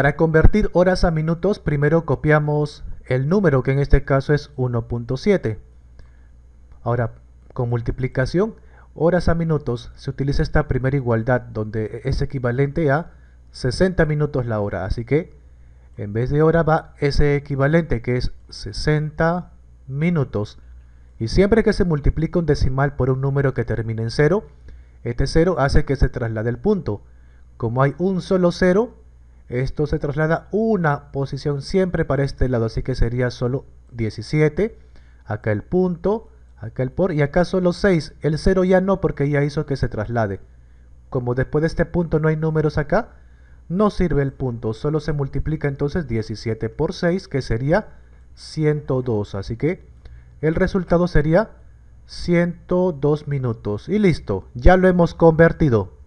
Para convertir horas a minutos, primero copiamos el número, que en este caso es 1.7. Ahora, con multiplicación, horas a minutos, se utiliza esta primera igualdad, donde es equivalente a 60 minutos la hora. Así que, en vez de hora va ese equivalente, que es 60 minutos. Y siempre que se multiplica un decimal por un número que termine en 0, este 0 hace que se traslade el punto. Como hay un solo 0, esto se traslada una posición siempre para este lado, así que sería solo 17. Acá el punto, acá el por y acá solo 6. El 0 ya no porque ya hizo que se traslade. Como después de este punto no hay números acá, no sirve el punto. Solo se multiplica entonces 17 por 6 que sería 102. Así que el resultado sería 102 minutos. Y listo, ya lo hemos convertido.